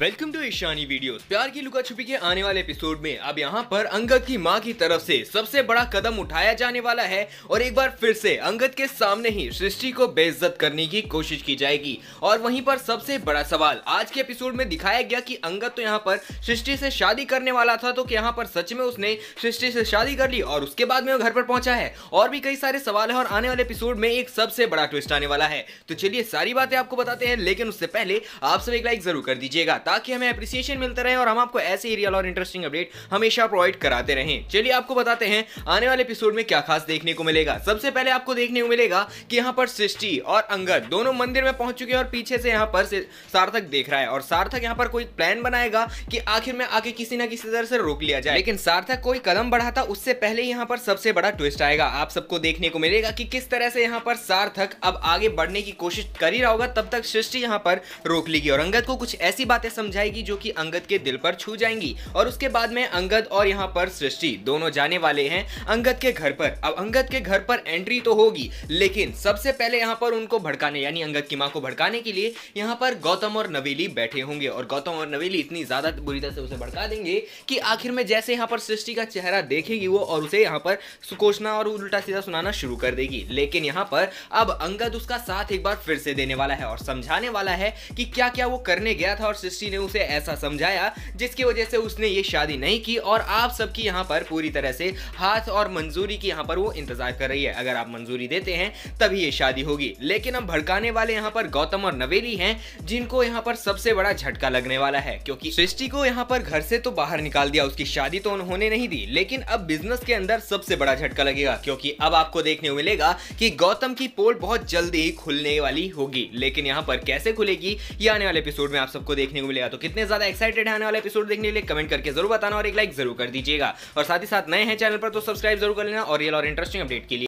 welcome to Ishani video प्यार की लुका छुपी के आने वाले एपिसोड में अब यहाँ पर अंगद की माँ की तरफ से सबसे बड़ा कदम उठाया जाने वाला है और एक बार फिर से अंगद के सामने ही सृष्टि को बेइज्जत करने की कोशिश की जाएगी और वहीं पर सबसे बड़ा सवाल आज के एपिसोड में दिखाया गया कि अंगद तो यहाँ पर सृष्टि से शादी करने वाला था तो यहाँ पर सच में उसने सृष्टि से शादी कर ली और उसके बाद में वो घर पर पहुंचा है और भी कई सारे सवाल है और आने वाले एपिसोड में एक सबसे बड़ा ट्विस्ट आने वाला है तो चलिए सारी बातें आपको बताते हैं लेकिन उससे पहले आप सब एक लाइक जरूर कर दीजिएगा ताकि हमें अप्रिसिएशन मिलता रहे और हम आपको ऐसे ही रियल और इंटरेस्टिंग अपडेट हमेशा प्रोवाइड कराते रहे चलिए आपको बताते हैं आने वाले एपिसोड में क्या खास देखने को मिलेगा सबसे पहले आपको देखने को मिलेगा कि यहाँ पर सृष्टि और अंगद दोनों मंदिर में पहुंच चुके हैं और पीछे से यहाँ पर सार्थक देख रहा है और सार्थक यहाँ पर कोई प्लान बनाएगा कि आखिर में आके किसी ना किसी तरह से रोक लिया जाए लेकिन सार्थक कोई कदम बढ़ाता उससे पहले यहाँ पर सबसे बड़ा ट्विस्ट आएगा आप सबको देखने को मिलेगा कि किस तरह से यहाँ पर सार्थक अब आगे बढ़ने की कोशिश कर ही रहा होगा तब तक सृष्टि यहाँ पर रोक लेगी और अंगद को कुछ ऐसी बातें समझाएगी जो कि अंगद के दिल पर छू जाएंगी और उसके बाद में अंगद और यहाँ पर सृष्टि दोनों जाने वाले हैं अंगद के घर पर अब अंगद के घर पर एंट्री तो होगी लेकिन सबसे पहले यहाँ पर उनको भड़काने यानी अंगद की माँ को भड़काने के लिए यहाँ पर गौतम और नवेली बैठे होंगे और गौतम और नवेली इतनी ज्यादा बुरी तरह से उसे भड़का देंगे कि आखिर में जैसे यहाँ पर सृष्टि का चेहरा देखेगी वो और उसे यहाँ पर सुकोचना और उल्टा सीधा सुनाना शुरू कर देगी लेकिन यहाँ पर अब अंगद उसका साथ एक बार फिर से देने वाला है और समझाने वाला है कि क्या क्या वो करने गया था और सृष्टि ने उसे ऐसा समझाया जिसकी वजह से उसने ये शादी नहीं की और आप सबकी यहाँ पर पूरी तरह से हाथ और मंजूरी की यहाँ पर वो इंतजार कर रही है अगर आप मंजूरी देते हैं तभी ये शादी होगी लेकिन अब भड़काने वाले यहाँ पर गौतम और नवेली हैं जिनको यहाँ पर सबसे बड़ा झटका लगने वाला है क्योंकि सृष्टि को यहाँ पर घर से तो बाहर निकाल दिया उसकी शादी तो उन्होंने नहीं दी लेकिन अब बिजनेस के अंदर सबसे बड़ा झटका लगेगा क्योंकि अब आपको देखने को मिलेगा कि गौतम की पोल बहुत जल्दी ही खुलने वाली होगी लेकिन यहाँ पर कैसे खुलेगी ये आने वाले एपिसोड में आप सबको देखने को मिलेगा मिलेगा तो कितने ज्यादा एक्साइटेड आने वाले एपिसोड देखने के लिए कमेंट करके जरूर बताना और एक लाइक जरूर कर दीजिएगा और साथ ही साथ नए हैं चैनल पर तो सब्सक्राइब जरूर कर लेना और रियल और इंटरेस्टिंग अपडेट के लिए